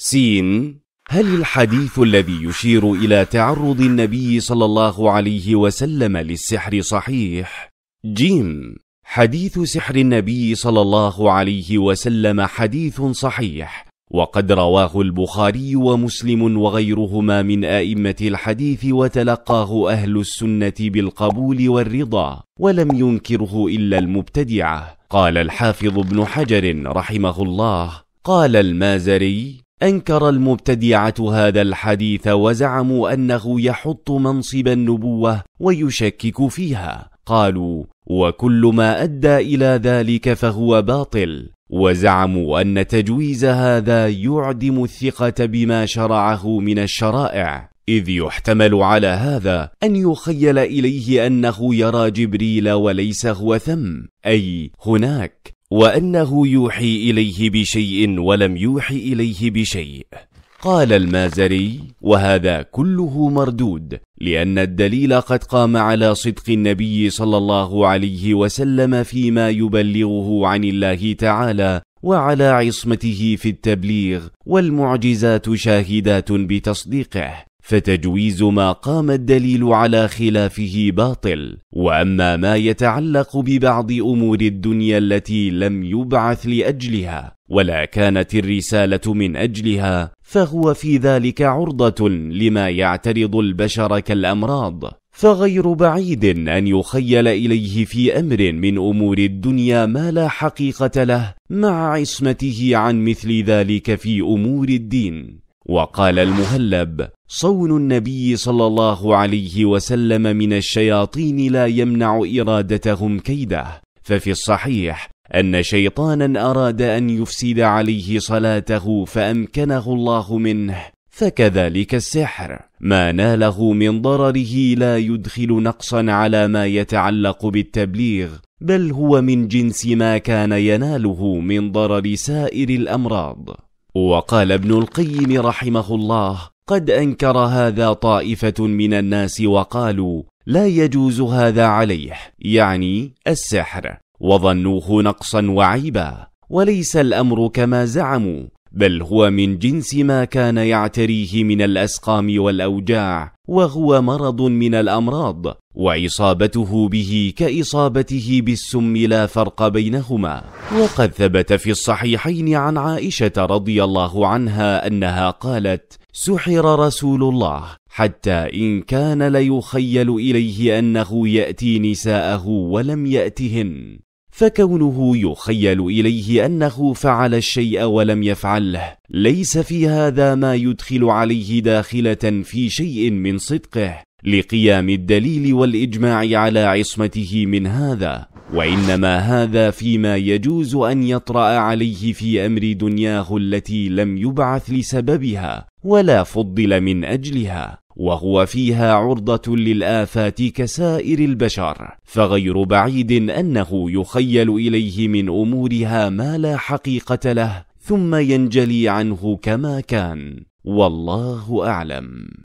سين هل الحديث الذي يشير إلى تعرض النبي صلى الله عليه وسلم للسحر صحيح؟ جيم حديث سحر النبي صلى الله عليه وسلم حديث صحيح وقد رواه البخاري ومسلم وغيرهما من ائمه الحديث وتلقاه اهل السنه بالقبول والرضا ولم ينكره الا المبتدعه قال الحافظ ابن حجر رحمه الله قال المازري انكر المبتدعه هذا الحديث وزعموا انه يحط منصب النبوه ويشكك فيها قالوا وكل ما ادى الى ذلك فهو باطل وزعموا ان تجويز هذا يعدم الثقه بما شرعه من الشرائع اذ يحتمل على هذا ان يخيل اليه انه يرى جبريل وليس هو ثم اي هناك وأنه يوحي إليه بشيء ولم يوحي إليه بشيء قال المازري وهذا كله مردود لأن الدليل قد قام على صدق النبي صلى الله عليه وسلم فيما يبلغه عن الله تعالى وعلى عصمته في التبليغ والمعجزات شاهدات بتصديقه فتجويز ما قام الدليل على خلافه باطل واما ما يتعلق ببعض امور الدنيا التي لم يبعث لاجلها ولا كانت الرساله من اجلها فهو في ذلك عرضه لما يعترض البشر كالامراض فغير بعيد أن يخيل إليه في أمر من أمور الدنيا ما لا حقيقة له مع عصمته عن مثل ذلك في أمور الدين وقال المهلب صون النبي صلى الله عليه وسلم من الشياطين لا يمنع إرادتهم كيده ففي الصحيح أن شيطانا أراد أن يفسد عليه صلاته فأمكنه الله منه فكذلك السحر ما ناله من ضرره لا يدخل نقصا على ما يتعلق بالتبليغ بل هو من جنس ما كان يناله من ضرر سائر الامراض وقال ابن القيم رحمه الله قد انكر هذا طائفه من الناس وقالوا لا يجوز هذا عليه يعني السحر وظنوه نقصا وعيبا وليس الامر كما زعموا بل هو من جنس ما كان يعتريه من الاسقام والاوجاع وهو مرض من الامراض واصابته به كاصابته بالسم لا فرق بينهما وقد ثبت في الصحيحين عن عائشه رضي الله عنها انها قالت سحر رسول الله حتى ان كان ليخيل اليه انه ياتي نساءه ولم ياتهن فكونه يخيل إليه أنه فعل الشيء ولم يفعله ليس في هذا ما يدخل عليه داخلة في شيء من صدقه لقيام الدليل والإجماع على عصمته من هذا وإنما هذا فيما يجوز أن يطرأ عليه في أمر دنياه التي لم يبعث لسببها ولا فضل من أجلها وهو فيها عرضة للآفات كسائر البشر، فغير بعيد أنه يخيل إليه من أمورها ما لا حقيقة له، ثم ينجلي عنه كما كان، والله أعلم.